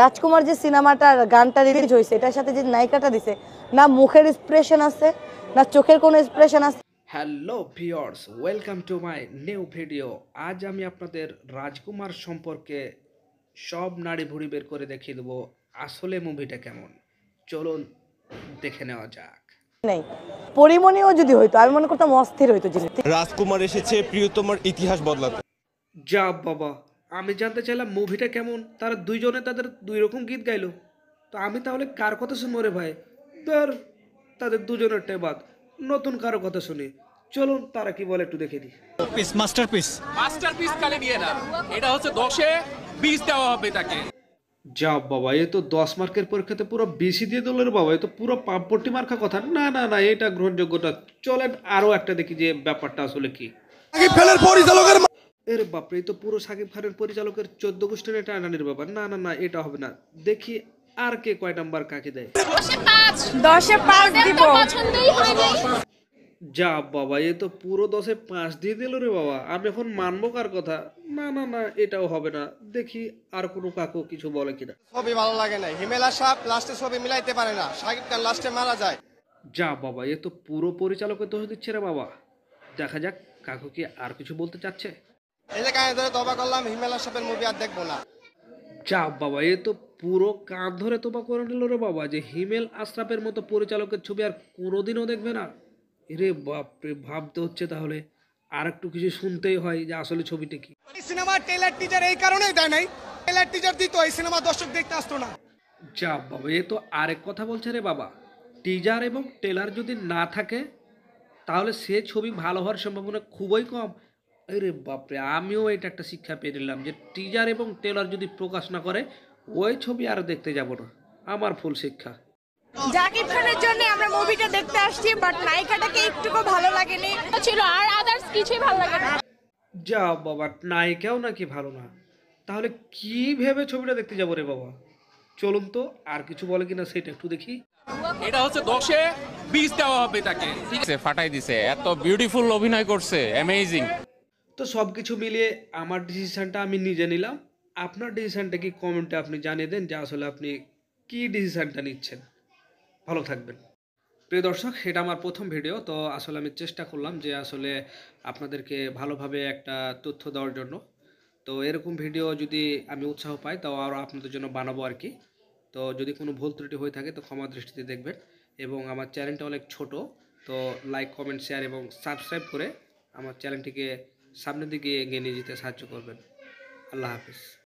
রাজকুমার যে সিনেমাটার গানটা রিলিজ হয়েছে এটার সাথে যে নায়িকাটা দিছে না মুখের এক্সপ্রেশন আছে না চোখের কোনো এক্সপ্রেশন আছে hello viewers welcome to my new video আজ আমি আপনাদের রাজকুমার সম্পর্কে সব নারী ভুড়ি বের করে দেখিয়ে দেবো আসলে মুভিটা কেমন চলুন দেখে নেওয়া যাক নেই পরিমণিও যদি হইতো আমি মনে করতাম অস্থির হইতো জিনিস রাজকুমার এসেছে প্রিয়তমার ইতিহাস বদলাতে যা বাবা আমি জানতে চাইলাম মুভিটা কেমন তারা দুইজনে তাদের দুই রকম গীত গাইলো তো আমি তাহলে কার কথা শুনবো রে ভাই ধর তাদের দুজনের বাদ নতুন কারো কথা শুনি চলুন তারা কি বলে একটু দেখে দিই piece masterpiece masterpiece কালে দিয়ে না এটা হচ্ছে দশে বিশ দেওয়া হবে তাকে যা বাবা এ তো দশ মার্কের পরীক্ষাতে পুরো বেশি দিয়ে দিল বাবা এ তো পুরো পাপটি মার্কা কথা না না না এটা গ্রহণযোগ্যতা চলেন আরও একটা দেখি যে ব্যাপারটা আসলে কি ফেলার পরিচালকের এর বাপরে তো পুরো সাকিব খানের পরিচালকের চোদ্দ গোষ্ঠীর এটা আনানির ব্যাপার না না না এটা হবে না দেখি আর কে কয় নাম্বার কাকে দেয় যা বাবা এ তো পুরো দশে পাঁচ দিয়ে দিল রে বাবা আমি এখন মানবো কার কথা না না না এটাও হবে না দেখি আর কোনো কাকু কিছু বলে কিনা ছবি ভালো লাগে না হিমেলা সাপ লাস্টে ছবি মিলাইতে পারে না সাকিব খান লাস্টে মারা যায় যা বাবা এ তো পুরো পরিচালকের দোষ দিচ্ছে রে বাবা দেখা যাক কাকু কি আর কিছু বলতে চাচ্ছে এই যে মুভি আর দেখবো না বাবা এ তো পুরো কাঁধ ধরে হিমেল আশরাফের মতো পরিচালকের ছবি আর কোনোদিনও দেখবে না রে বাপরে ভাবতে হচ্ছে শুনতেই হয় যে আসলে ছবিটা কি টেলার মানে এই কারণেই দর্শক দেখতে আসতো না বাবা এ তো কথা বলছে রে বাবা টিজার এবং টেলার যদি না থাকে তাহলে সে ছবি ভালো হওয়ার সম্ভাবনা খুবই কম আরে বাপরে আমিও এটা একটা শিক্ষা পেয়ে নিলাম যে টিজার এবং টেলার যদি প্রকাশ না করে ওই ছবি আর দেখতে যাব না আমার ফুল শিক্ষা জাকিব খানের জন্য আমরা মুভিটা দেখতে আসছি বাট নায়িকাটাকে একটুকু ভালো লাগেনি ছিল আর আদার্স কিছুই ভালো লাগে না যা বাবা নায়িকাও নাকি ভালো না তাহলে কি ভেবে ছবিটা দেখতে যাবো রে বাবা চলুন তো আর কিছু বলে কিনা সেটা একটু দেখি এটা হচ্ছে দশে বিষ দেওয়া হবে তাকে ঠিক আছে ফাটাই দিছে এত বিউটিফুল অভিনয় করছে অ্যামেজিং তো সব কিছু মিলিয়ে আমার ডিসিশানটা আমি নিজে নিলাম আপনার ডিসিশানটা কি কমেন্টে আপনি জানিয়ে দেন যে আসলে আপনি কি ডিসিশানটা নিচ্ছেন ভালো থাকবেন প্রিয় দর্শক এটা আমার প্রথম ভিডিও তো আসলে আমি চেষ্টা করলাম যে আসলে আপনাদেরকে ভালোভাবে একটা তথ্য দেওয়ার জন্য তো এরকম ভিডিও যদি আমি উৎসাহ পাই তাও আরও আপনাদের জন্য বানাবো আর কি তো যদি কোনো ভুল ত্রুটি হয়ে থাকে তো ক্ষমা দৃষ্টিতে দেখবেন এবং আমার চ্যানেলটা অনেক ছোট তো লাইক কমেন্ট শেয়ার এবং সাবস্ক্রাইব করে আমার চ্যানেলটিকে সামনের দিকে এগিয়ে নিয়ে যেতে সাহায্য করবেন আল্লাহ হাফিজ